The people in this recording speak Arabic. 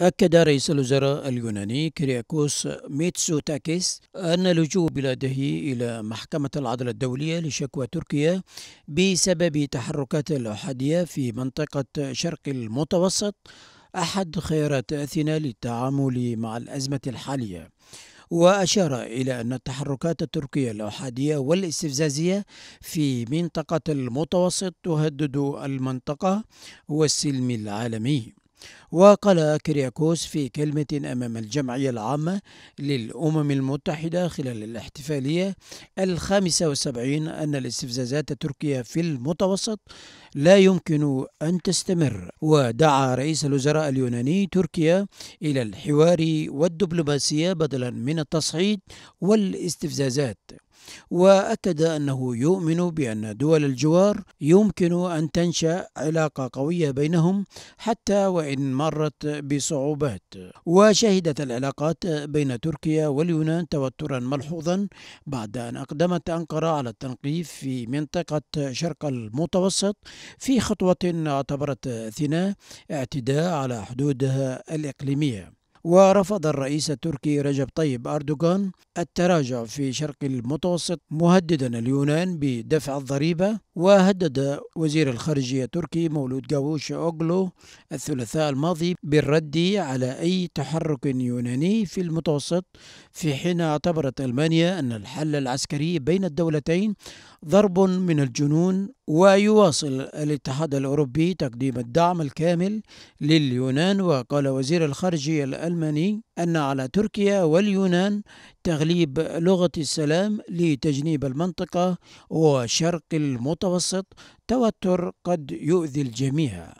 أكد رئيس الوزراء اليوناني كرياكوس ميتسوتاكيس أن لجوء بلاده إلى محكمة العدل الدولية لشكوى تركيا بسبب تحركات الأحادية في منطقة شرق المتوسط أحد خيارات أثينا للتعامل مع الأزمة الحالية وأشار إلى أن التحركات التركية الأحادية والاستفزازية في منطقة المتوسط تهدد المنطقة والسلم العالمي وقال كرياكوس في كلمة أمام الجمعية العامة للأمم المتحدة خلال الاحتفالية الخامسة والسبعين أن الاستفزازات التركية في المتوسط لا يمكن أن تستمر ودعا رئيس الوزراء اليوناني تركيا إلى الحوار والدبلوماسية بدلا من التصعيد والاستفزازات وأكد أنه يؤمن بأن دول الجوار يمكن أن تنشأ علاقة قوية بينهم حتى وإن مرت بصعوبات وشهدت العلاقات بين تركيا واليونان توترا ملحوظا بعد أن أقدمت أنقرة على التنقيف في منطقة شرق المتوسط في خطوة اعتبرت أثينا اعتداء على حدودها الإقليمية ورفض الرئيس التركي رجب طيب أردوغان التراجع في شرق المتوسط مهددا اليونان بدفع الضريبة وهدد وزير الخارجية التركي مولود جاووش أوغلو الثلاثاء الماضي بالرد على أي تحرك يوناني في المتوسط في حين اعتبرت ألمانيا أن الحل العسكري بين الدولتين ضرب من الجنون ويواصل الاتحاد الأوروبي تقديم الدعم الكامل لليونان وقال وزير الخارجية الألماني أن على تركيا واليونان تغليب لغة السلام لتجنيب المنطقة وشرق المتوسط توتر قد يؤذي الجميع